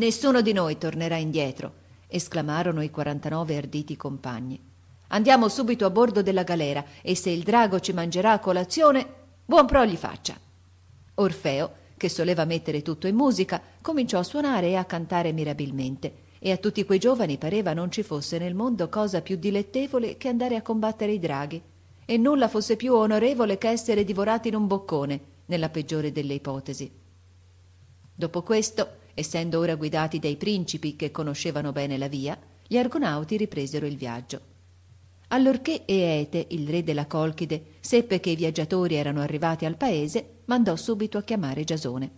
Nessuno di noi tornerà indietro, esclamarono i quarantanove arditi compagni. Andiamo subito a bordo della galera e se il drago ci mangerà a colazione, buon pro gli faccia. Orfeo, che soleva mettere tutto in musica, cominciò a suonare e a cantare mirabilmente, e a tutti quei giovani pareva non ci fosse nel mondo cosa più dilettevole che andare a combattere i draghi, e nulla fosse più onorevole che essere divorati in un boccone, nella peggiore delle ipotesi. Dopo questo, essendo ora guidati dai principi che conoscevano bene la via, gli argonauti ripresero il viaggio. Allorché Eete, il re della Colchide, seppe che i viaggiatori erano arrivati al paese, mandò subito a chiamare Giasone.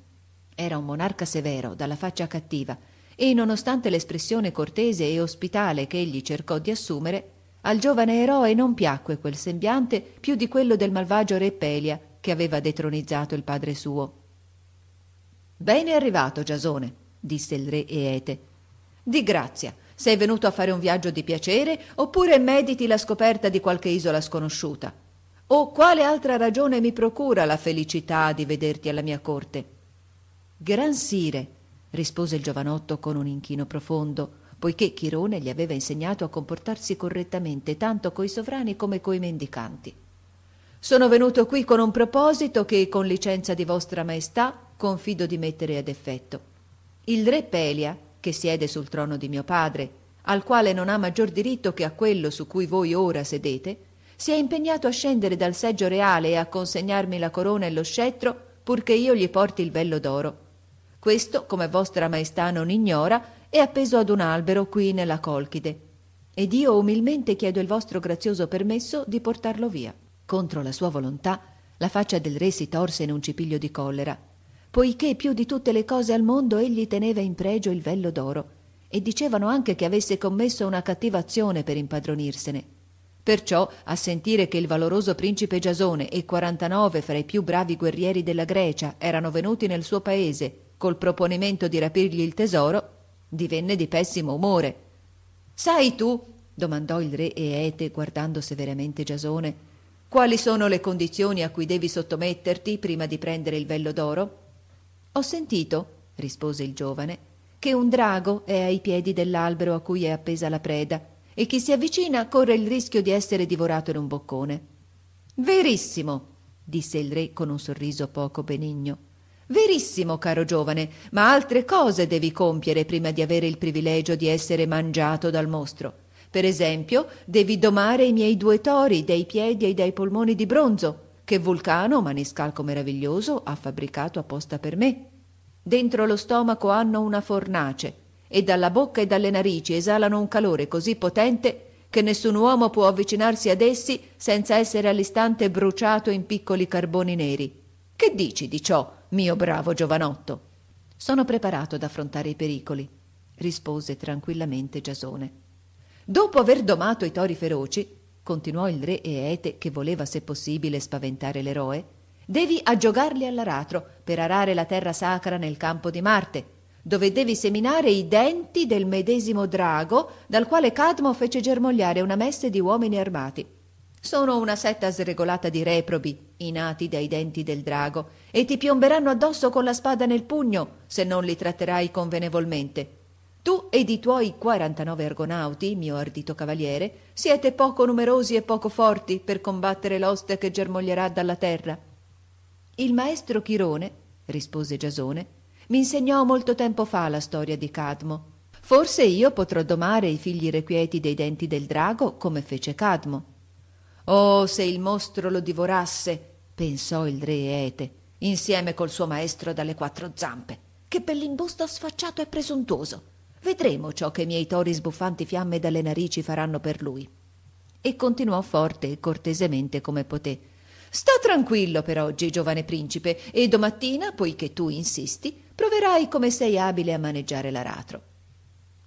Era un monarca severo, dalla faccia cattiva, e nonostante l'espressione cortese e ospitale che egli cercò di assumere, al giovane eroe non piacque quel sembiante più di quello del malvagio re Pelia che aveva detronizzato il padre suo. Bene arrivato, Giasone, disse il re Eete. Di grazia. Sei venuto a fare un viaggio di piacere oppure mediti la scoperta di qualche isola sconosciuta? O quale altra ragione mi procura la felicità di vederti alla mia corte? Gran sire, rispose il giovanotto con un inchino profondo, poiché Chirone gli aveva insegnato a comportarsi correttamente tanto coi sovrani come coi mendicanti. Sono venuto qui con un proposito che, con licenza di vostra maestà, confido di mettere ad effetto. Il re Pelia, che siede sul trono di mio padre, al quale non ha maggior diritto che a quello su cui voi ora sedete, si è impegnato a scendere dal seggio reale e a consegnarmi la corona e lo scettro purché io gli porti il vello d'oro. Questo, come vostra maestà non ignora, è appeso ad un albero qui nella Colchide. Ed io umilmente chiedo il vostro grazioso permesso di portarlo via. Contro la sua volontà, la faccia del re si torse in un cipiglio di collera poiché più di tutte le cose al mondo egli teneva in pregio il vello d'oro, e dicevano anche che avesse commesso una cattiva azione per impadronirsene. Perciò, a sentire che il valoroso principe Giasone e quarantanove fra i più bravi guerrieri della Grecia erano venuti nel suo paese col proponimento di rapirgli il tesoro, divenne di pessimo umore. Sai tu, domandò il re Eete guardando severamente Giasone, quali sono le condizioni a cui devi sottometterti prima di prendere il vello d'oro? Ho sentito, rispose il giovane, che un drago è ai piedi dell'albero a cui è appesa la preda e chi si avvicina corre il rischio di essere divorato in un boccone. Verissimo, disse il re con un sorriso poco benigno. Verissimo, caro giovane, ma altre cose devi compiere prima di avere il privilegio di essere mangiato dal mostro. Per esempio, devi domare i miei due tori dai piedi e dai polmoni di bronzo che Vulcano, maniscalco meraviglioso, ha fabbricato apposta per me. Dentro lo stomaco hanno una fornace e dalla bocca e dalle narici esalano un calore così potente che nessun uomo può avvicinarsi ad essi senza essere all'istante bruciato in piccoli carboni neri. Che dici di ciò, mio bravo giovanotto? Sono preparato ad affrontare i pericoli, rispose tranquillamente Giasone. Dopo aver domato i tori feroci, continuò il re Eete che voleva se possibile spaventare l'eroe, devi aggiogarli all'aratro per arare la terra sacra nel campo di Marte, dove devi seminare i denti del medesimo drago dal quale Cadmo fece germogliare una messe di uomini armati. Sono una setta sregolata di reprobi, nati dai denti del drago, e ti piomberanno addosso con la spada nel pugno, se non li tratterai convenevolmente. Tu ed i tuoi 49 argonauti, mio ardito cavaliere, siete poco numerosi e poco forti per combattere l'oste che germoglierà dalla terra. Il maestro Chirone, rispose Giasone, mi insegnò molto tempo fa la storia di Cadmo. Forse io potrò domare i figli requieti dei denti del drago come fece Cadmo. Oh, se il mostro lo divorasse, pensò il re Ete, insieme col suo maestro dalle quattro zampe. Che bellimbusto sfacciato e presuntuoso! Vedremo ciò che i miei tori sbuffanti fiamme dalle narici faranno per lui. E continuò forte e cortesemente come poté. Sta tranquillo per oggi, giovane principe, e domattina, poiché tu insisti, proverai come sei abile a maneggiare l'aratro.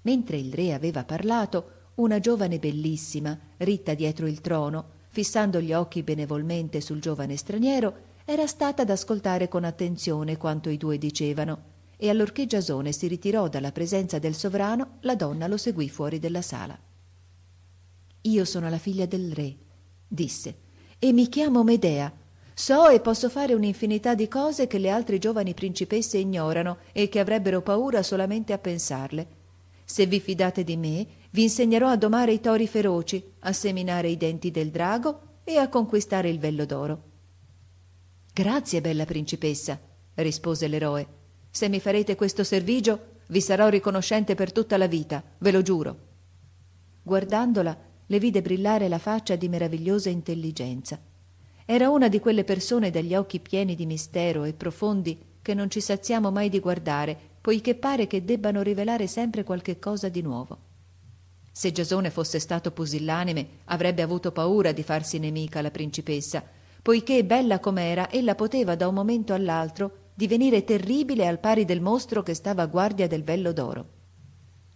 Mentre il re aveva parlato, una giovane bellissima, ritta dietro il trono, fissando gli occhi benevolmente sul giovane straniero, era stata ad ascoltare con attenzione quanto i due dicevano e allorché Giasone si ritirò dalla presenza del sovrano, la donna lo seguì fuori della sala. Io sono la figlia del re, disse, e mi chiamo Medea. So e posso fare un'infinità di cose che le altre giovani principesse ignorano e che avrebbero paura solamente a pensarle. Se vi fidate di me, vi insegnerò a domare i tori feroci, a seminare i denti del drago e a conquistare il vello d'oro. Grazie, bella principessa, rispose l'eroe se mi farete questo servigio, vi sarò riconoscente per tutta la vita, ve lo giuro. Guardandola, le vide brillare la faccia di meravigliosa intelligenza. Era una di quelle persone dagli occhi pieni di mistero e profondi che non ci saziamo mai di guardare, poiché pare che debbano rivelare sempre qualche cosa di nuovo. Se Giasone fosse stato pusillanime, avrebbe avuto paura di farsi nemica la principessa, poiché bella com'era, ella poteva da un momento all'altro divenire terribile al pari del mostro che stava a guardia del vello d'oro.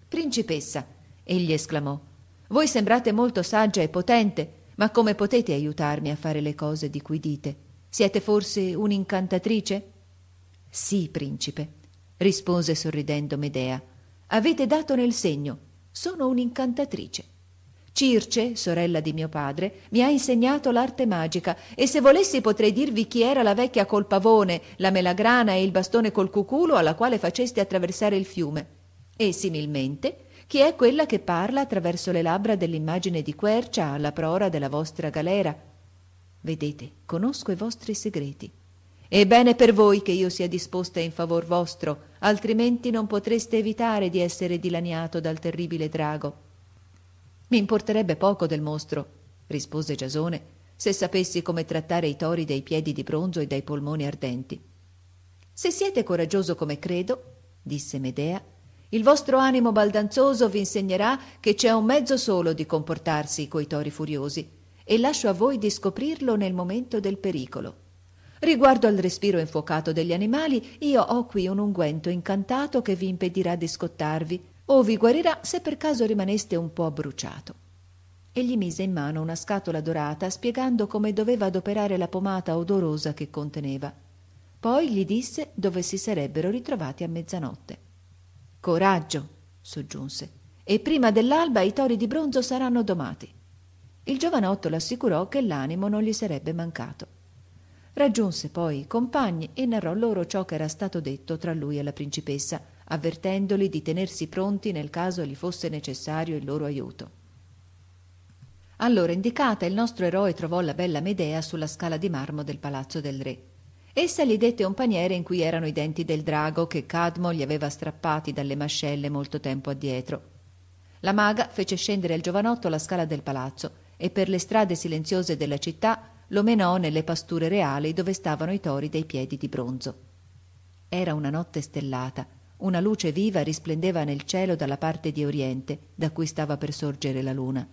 Principessa, egli esclamò, voi sembrate molto saggia e potente, ma come potete aiutarmi a fare le cose di cui dite? Siete forse un'incantatrice? Sì, principe, rispose sorridendo Medea. Avete dato nel segno. Sono un'incantatrice. Circe, sorella di mio padre, mi ha insegnato l'arte magica e se volessi potrei dirvi chi era la vecchia col pavone, la melagrana e il bastone col cuculo alla quale faceste attraversare il fiume. E similmente chi è quella che parla attraverso le labbra dell'immagine di Quercia alla prora della vostra galera. Vedete, conosco i vostri segreti. E bene per voi che io sia disposta in favor vostro, altrimenti non potreste evitare di essere dilaniato dal terribile drago. Mi importerebbe poco del mostro, rispose Giasone, se sapessi come trattare i tori dai piedi di bronzo e dai polmoni ardenti. Se siete coraggioso come credo, disse Medea, il vostro animo baldanzoso vi insegnerà che c'è un mezzo solo di comportarsi coi tori furiosi, e lascio a voi di scoprirlo nel momento del pericolo. Riguardo al respiro infuocato degli animali, io ho qui un unguento incantato che vi impedirà di scottarvi, o vi guarirà se per caso rimaneste un po' bruciato. E gli mise in mano una scatola dorata spiegando come doveva adoperare la pomata odorosa che conteneva. Poi gli disse dove si sarebbero ritrovati a mezzanotte. Coraggio, soggiunse, e prima dell'alba i tori di bronzo saranno domati. Il giovanotto l'assicurò che l'animo non gli sarebbe mancato. Raggiunse poi i compagni e narrò loro ciò che era stato detto tra lui e la principessa, avvertendoli di tenersi pronti nel caso gli fosse necessario il loro aiuto. All'ora indicata il nostro eroe trovò la bella Medea sulla scala di marmo del palazzo del re. Essa gli dette un paniere in cui erano i denti del drago che Cadmo gli aveva strappati dalle mascelle molto tempo addietro. La maga fece scendere al giovanotto la scala del palazzo e per le strade silenziose della città lo menò nelle pasture reali dove stavano i tori dei piedi di bronzo. Era una notte stellata una luce viva risplendeva nel cielo dalla parte di oriente, da cui stava per sorgere la luna.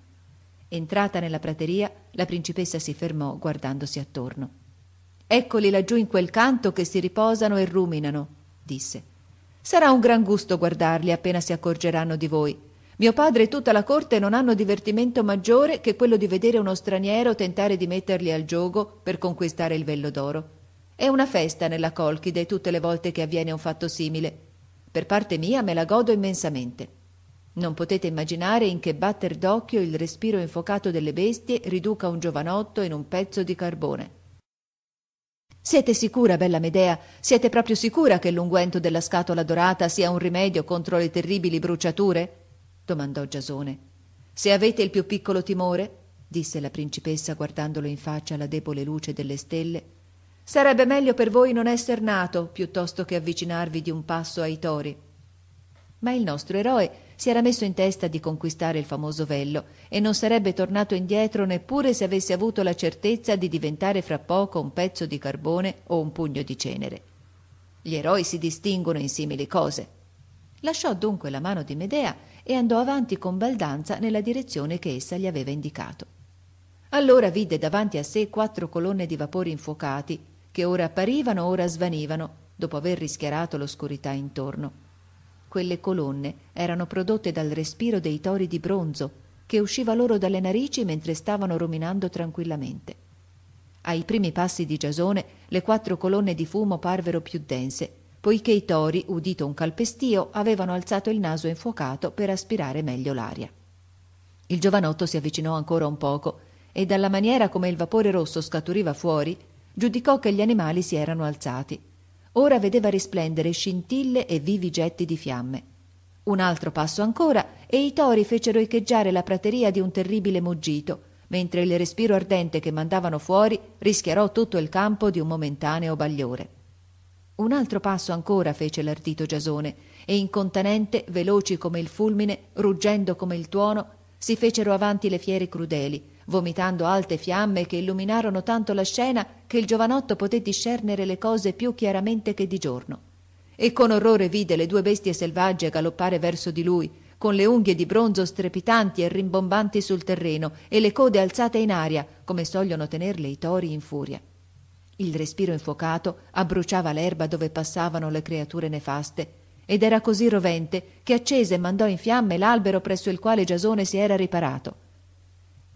Entrata nella prateria, la principessa si fermò guardandosi attorno. Eccoli laggiù in quel canto che si riposano e ruminano, disse. Sarà un gran gusto guardarli appena si accorgeranno di voi. Mio padre e tutta la corte non hanno divertimento maggiore che quello di vedere uno straniero tentare di metterli al gioco per conquistare il vello d'oro. È una festa nella Colchide tutte le volte che avviene un fatto simile per parte mia me la godo immensamente. Non potete immaginare in che batter d'occhio il respiro infocato delle bestie riduca un giovanotto in un pezzo di carbone. Siete sicura, bella Medea, siete proprio sicura che l'unguento della scatola dorata sia un rimedio contro le terribili bruciature? domandò Giasone. Se avete il più piccolo timore, disse la principessa guardandolo in faccia alla debole luce delle stelle, Sarebbe meglio per voi non esser nato piuttosto che avvicinarvi di un passo ai tori. Ma il nostro eroe si era messo in testa di conquistare il famoso vello e non sarebbe tornato indietro neppure se avesse avuto la certezza di diventare fra poco un pezzo di carbone o un pugno di cenere. Gli eroi si distinguono in simili cose. Lasciò dunque la mano di Medea e andò avanti con baldanza nella direzione che essa gli aveva indicato. Allora vide davanti a sé quattro colonne di vapori infuocati che ora apparivano, ora svanivano, dopo aver rischiarato l'oscurità intorno. Quelle colonne erano prodotte dal respiro dei tori di bronzo, che usciva loro dalle narici mentre stavano ruminando tranquillamente. Ai primi passi di Giasone le quattro colonne di fumo parvero più dense, poiché i tori, udito un calpestio, avevano alzato il naso infuocato per aspirare meglio l'aria. Il giovanotto si avvicinò ancora un poco e dalla maniera come il vapore rosso scaturiva fuori giudicò che gli animali si erano alzati. Ora vedeva risplendere scintille e vivi getti di fiamme. Un altro passo ancora e i tori fecero echeggiare la prateria di un terribile muggito, mentre il respiro ardente che mandavano fuori rischiarò tutto il campo di un momentaneo bagliore. Un altro passo ancora fece l'ardito Giasone, e incontanente, veloci come il fulmine, ruggendo come il tuono, si fecero avanti le fiere crudeli, vomitando alte fiamme che illuminarono tanto la scena che il giovanotto poté discernere le cose più chiaramente che di giorno. E con orrore vide le due bestie selvagge galoppare verso di lui, con le unghie di bronzo strepitanti e rimbombanti sul terreno e le code alzate in aria, come sogliono tenerle i tori in furia. Il respiro infuocato abbruciava l'erba dove passavano le creature nefaste, ed era così rovente che accese e mandò in fiamme l'albero presso il quale Giasone si era riparato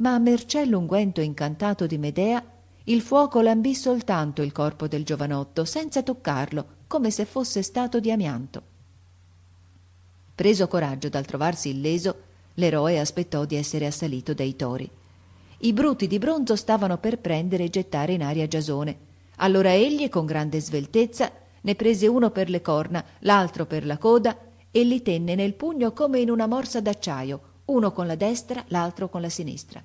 ma a mercé l'unguento incantato di Medea il fuoco lambì soltanto il corpo del giovanotto senza toccarlo come se fosse stato di amianto preso coraggio dal trovarsi illeso l'eroe aspettò di essere assalito dai tori i bruti di bronzo stavano per prendere e gettare in aria Giasone allora egli con grande sveltezza ne prese uno per le corna l'altro per la coda e li tenne nel pugno come in una morsa d'acciaio uno con la destra, l'altro con la sinistra.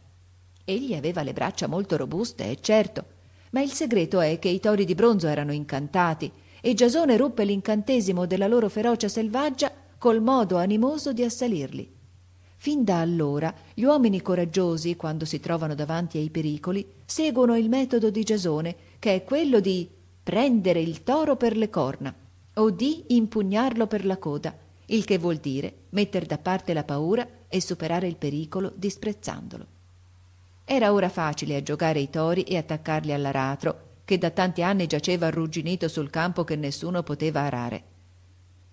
Egli aveva le braccia molto robuste, è certo, ma il segreto è che i tori di bronzo erano incantati e Giasone ruppe l'incantesimo della loro ferocia selvaggia col modo animoso di assalirli. Fin da allora gli uomini coraggiosi, quando si trovano davanti ai pericoli, seguono il metodo di Giasone, che è quello di prendere il toro per le corna o di impugnarlo per la coda il che vuol dire metter da parte la paura e superare il pericolo disprezzandolo. Era ora facile aggiogare i tori e attaccarli all'aratro, che da tanti anni giaceva arrugginito sul campo che nessuno poteva arare.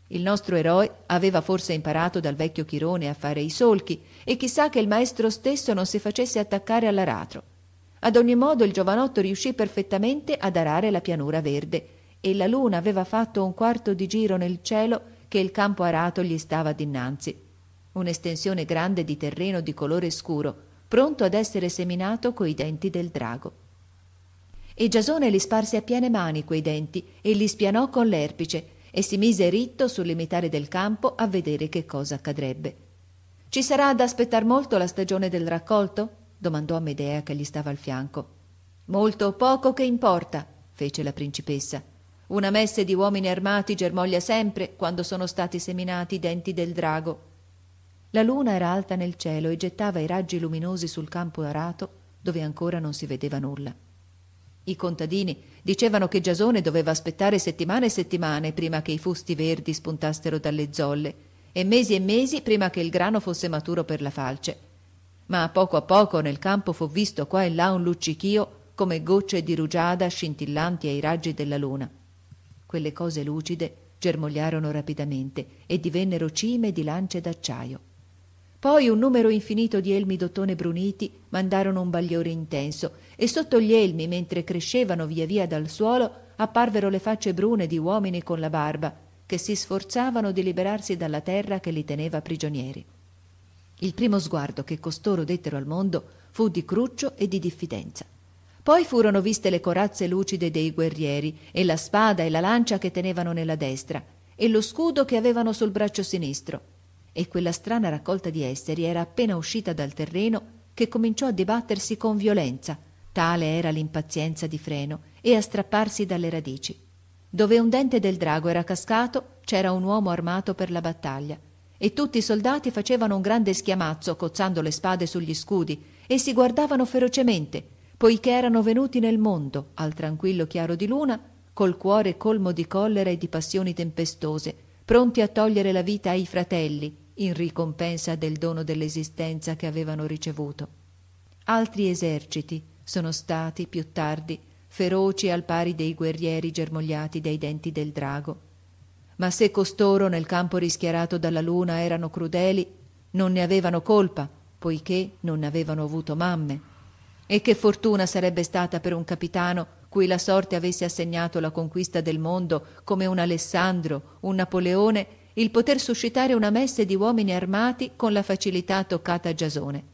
Il nostro eroe aveva forse imparato dal vecchio Chirone a fare i solchi e chissà che il maestro stesso non si facesse attaccare all'aratro. Ad ogni modo il giovanotto riuscì perfettamente ad arare la pianura verde e la luna aveva fatto un quarto di giro nel cielo che il campo arato gli stava dinanzi, un'estensione grande di terreno di colore scuro, pronto ad essere seminato coi denti del drago. E Giasone li sparse a piene mani quei denti e li spianò con l'erpice e si mise ritto sul limitare del campo a vedere che cosa accadrebbe. Ci sarà da aspettar molto la stagione del raccolto? domandò Medea che gli stava al fianco. Molto o poco che importa, fece la principessa. Una messe di uomini armati germoglia sempre quando sono stati seminati i denti del drago. La luna era alta nel cielo e gettava i raggi luminosi sul campo arato dove ancora non si vedeva nulla. I contadini dicevano che Giasone doveva aspettare settimane e settimane prima che i fusti verdi spuntassero dalle zolle e mesi e mesi prima che il grano fosse maturo per la falce. Ma a poco a poco nel campo fu visto qua e là un luccichio come gocce di rugiada scintillanti ai raggi della luna quelle cose lucide germogliarono rapidamente e divennero cime di lance d'acciaio. Poi un numero infinito di elmi d'ottone bruniti mandarono un bagliore intenso e sotto gli elmi, mentre crescevano via via dal suolo, apparvero le facce brune di uomini con la barba, che si sforzavano di liberarsi dalla terra che li teneva prigionieri. Il primo sguardo che costoro dettero al mondo fu di cruccio e di diffidenza. Poi furono viste le corazze lucide dei guerrieri e la spada e la lancia che tenevano nella destra e lo scudo che avevano sul braccio sinistro. E quella strana raccolta di esseri era appena uscita dal terreno che cominciò a dibattersi con violenza, tale era l'impazienza di freno, e a strapparsi dalle radici. Dove un dente del drago era cascato, c'era un uomo armato per la battaglia, e tutti i soldati facevano un grande schiamazzo cozzando le spade sugli scudi e si guardavano ferocemente, poiché erano venuti nel mondo, al tranquillo chiaro di luna, col cuore colmo di collera e di passioni tempestose, pronti a togliere la vita ai fratelli, in ricompensa del dono dell'esistenza che avevano ricevuto. Altri eserciti sono stati, più tardi, feroci al pari dei guerrieri germogliati dai denti del drago. Ma se costoro nel campo rischiarato dalla luna erano crudeli, non ne avevano colpa, poiché non avevano avuto mamme e che fortuna sarebbe stata per un capitano cui la sorte avesse assegnato la conquista del mondo come un Alessandro, un Napoleone, il poter suscitare una messe di uomini armati con la facilità toccata a Giasone.